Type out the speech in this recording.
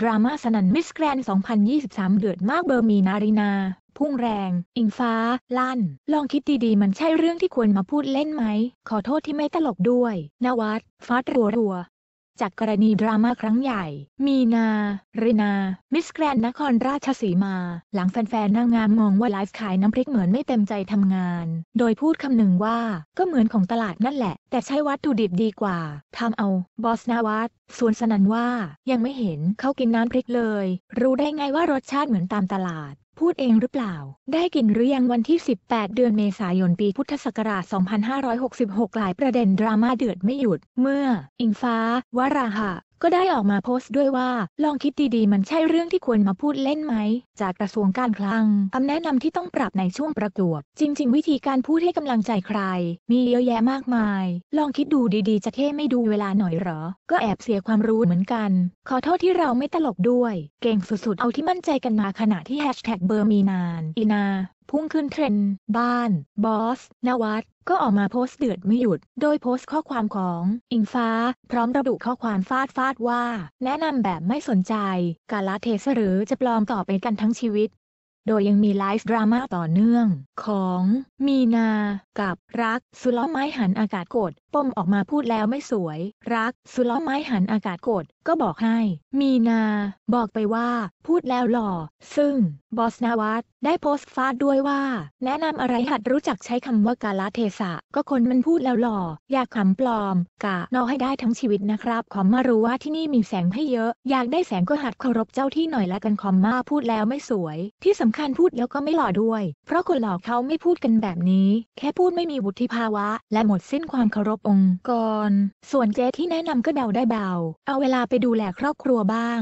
ดราม่าสนันมิสแกรน 2023 เดือดมากเบอร์มีนารินา พุ่งแรง อิงฟ้า ลั่น ลองคิดดีๆมันใช่เรื่องที่ควรมาพูดเล่นไหม ขอโทษที่ไม่ตลกด้วย นวัดฟาดรัวจากกรณีดราม่าครั้งใหญ่ มีนา เรนา มิสแกรนนครราชสีมา หลังแฟนๆนางงามงงว่าไลฟ์ขายน้ำพริกเหมือนไม่เต็มใจทำงาน โดยพูดคำหนึ่งว่า ก็เหมือนของตลาดนั่นแหละ แต่ใช้วัตถุดิบดีกว่าทำเอาบอสนาวัตส่วนสนันว่า ยังไม่เห็นเขากินน้ำพริกเลย รู้ได้ไงว่ารสชาติเหมือนตามตลาดพูดเองหรือเปล่า ได้กินหรือยังวันที่ 18 เดือนเมษายนปีพุทธศักราช 2566 หลายประเด็นดราม่าเดือดไม่หยุดเมื่อ อิงฟ้า วราหะก็ได้ออกมาโพสต์ด้วยว่า ลองคิดดีๆมันใช่เรื่องที่ควรมาพูดเล่นไหม จากกระทรวงการคลัง คำแนะนำที่ต้องปรับในช่วงประกวดจริงๆ วิธีการพูดให้กำลังใจใคร มีเยอะแยะมากมาย ลองคิดดูดีๆจะเท่ไม่ดูเวลาหน่อยหรอ ก็แอบเสียความรู้เหมือนกัน ขอโทษที่เราไม่ตลกด้วย เก่งสุดๆ เอาที่มั่นใจกันมาขณะที่แฮชแท็กเบอร์มีนานอีนาพุ่งขึ้นเทรนด์บ้าน บอส นวัตก็ออกมาโพสต์เดือดไม่หยุด โดยโพสต์ข้อความของ อิงฟ้าพร้อมระบุข้อความฟาดฟาดว่า แนะนำแบบไม่สนใจ กาลเทศหรือจะปลอมต่อไปกันทั้งชีวิต โดยยังมีไลฟ์ดราม่าต่อเนื่อง ของ มีนา กับรักสุล้อไม้หันอากาศกดปมออกมาพูดแล้วไม่สวย รักสุล้อไม้หันอากาศกดก็บอกให้ มีนา บอกไปว่าพูดแล้วหล่อ ซึ่งบอสนาวัตได้โพสต์ฟาดด้วยว่า แนะนำอะไรหัดรู้จักใช้คำว่ากาลเทศะก็คนมันพูดแล้วหล่อ อยากขำปลอม กะนอให้ได้ทั้งชีวิตนะครับขอมมารู้ว่าที่นี่มีแสงให้เยอะอยากได้แสงก็หัดเคารพเจ้าที่หน่อยละกันคอมมาพูดแล้วไม่สวย ที่สำคัญพูดแล้วก็ไม่หล่อด้วย เพราะคนหล่อเขาไม่พูดกันแบบนี้ แค่พูดไม่มีบุติภาวะ และหมดสิ้นความเคารพองค์กรส่วนเจ๊ที่แนะนำก็เดาได้เบาเอาเวลาไปดูแลครอบครัวบ้าง